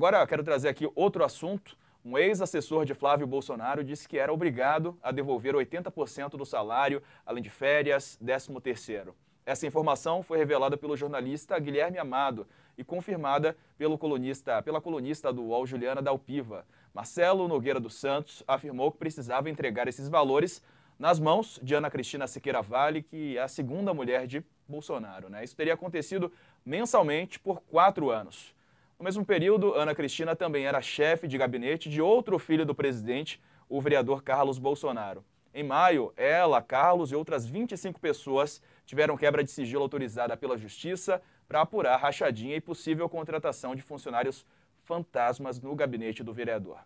Agora quero trazer aqui outro assunto. Um ex-assessor de Flávio Bolsonaro disse que era obrigado a devolver 80% do salário, além de férias, 13 terceiro. Essa informação foi revelada pelo jornalista Guilherme Amado e confirmada pelo colunista, pela colunista do UOL Juliana Dalpiva. Marcelo Nogueira dos Santos afirmou que precisava entregar esses valores nas mãos de Ana Cristina Siqueira Vale, que é a segunda mulher de Bolsonaro. Né? Isso teria acontecido mensalmente por quatro anos. No mesmo período, Ana Cristina também era chefe de gabinete de outro filho do presidente, o vereador Carlos Bolsonaro. Em maio, ela, Carlos e outras 25 pessoas tiveram quebra de sigilo autorizada pela Justiça para apurar rachadinha e possível contratação de funcionários fantasmas no gabinete do vereador.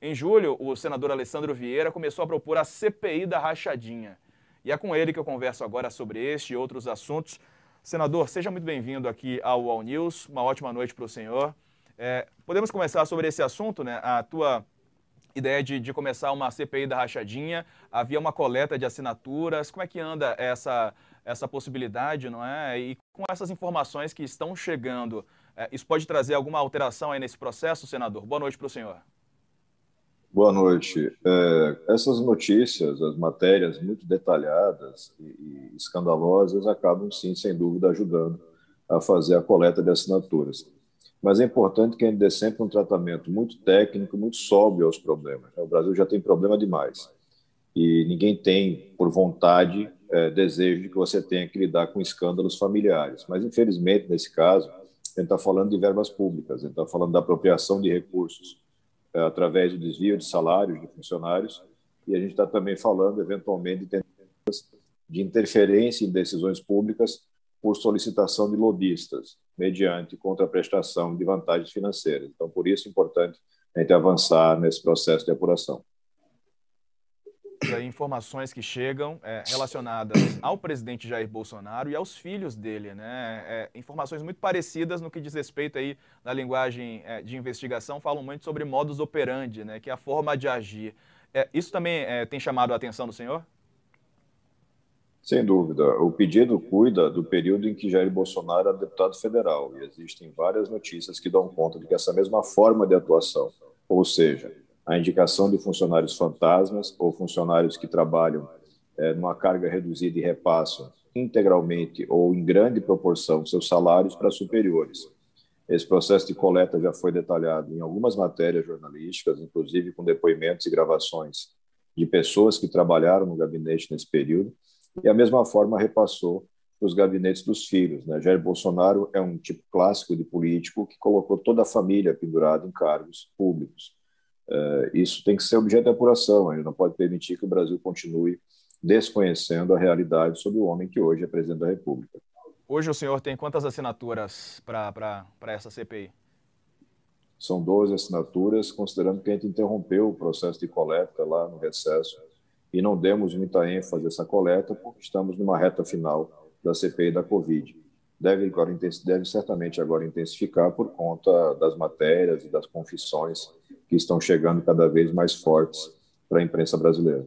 Em julho, o senador Alessandro Vieira começou a propor a CPI da rachadinha. E é com ele que eu converso agora sobre este e outros assuntos. Senador, seja muito bem-vindo aqui ao All News. Uma ótima noite para o senhor. É, podemos começar sobre esse assunto, né? A tua ideia de, de, começar uma CPI da rachadinha, havia uma coleta de assinaturas. Como é que anda essa, essa possibilidade, não é? E com essas informações que estão chegando, é, isso pode trazer alguma alteração aí nesse processo, senador? Boa noite para o senhor. Boa noite. É, essas notícias, as matérias muito detalhadas e, e, escandalosas, acabam, sim, sem dúvida, ajudando a fazer a coleta de assinaturas. Mas é importante que a gente dê sempre um tratamento muito técnico, muito sóbrio aos problemas. Né? O Brasil já tem problema demais. E ninguém tem, por vontade, é, desejo de que você tenha que lidar com escândalos familiares. Mas, infelizmente, nesse caso, a gente está falando de verbas públicas, a gente está falando da apropriação de recursos é, através do desvio de salários de funcionários, e a gente está também falando, eventualmente, de, de interferência em decisões públicas por solicitação de lobistas, mediante contraprestação de vantagens financeiras. Então, por isso é importante a gente avançar nesse processo de apuração informações que chegam é, relacionadas ao presidente Jair Bolsonaro e aos filhos dele, né? É, informações muito parecidas no que diz respeito aí na linguagem é, de investigação, falam muito sobre modus operandi, né? Que é a forma de agir. É, isso também é, tem chamado a atenção do senhor? Sem dúvida. O pedido cuida do período em que Jair Bolsonaro era é deputado federal e existem várias notícias que dão conta de que essa mesma forma de atuação, ou seja, a indicação de funcionários fantasmas ou funcionários que trabalham é, numa carga reduzida e repassam integralmente ou em grande proporção seus salários para superiores. Esse processo de coleta já foi detalhado em algumas matérias jornalísticas, inclusive com depoimentos e gravações de pessoas que trabalharam no gabinete nesse período, e a mesma forma repassou os gabinetes dos filhos. Né? Jair Bolsonaro é um tipo clássico de político que colocou toda a família pendurada em cargos públicos. Eh, isso tem que ser objeto de apuração. A gente não pode permitir que o Brasil continue desconhecendo a realidade sobre o homem que hoje é presidente da República. Hoje o senhor tem quantas assinaturas para essa CPI? São 12 assinaturas, considerando que a gente interrompeu o processo de coleta lá no recesso e não demos muita ênfase a essa coleta, porque estamos numa reta final da CPI da Covid. Deve, agora, deve certamente agora intensificar por conta das matérias e das confissões que estão chegando cada vez mais fortes para a imprensa brasileira.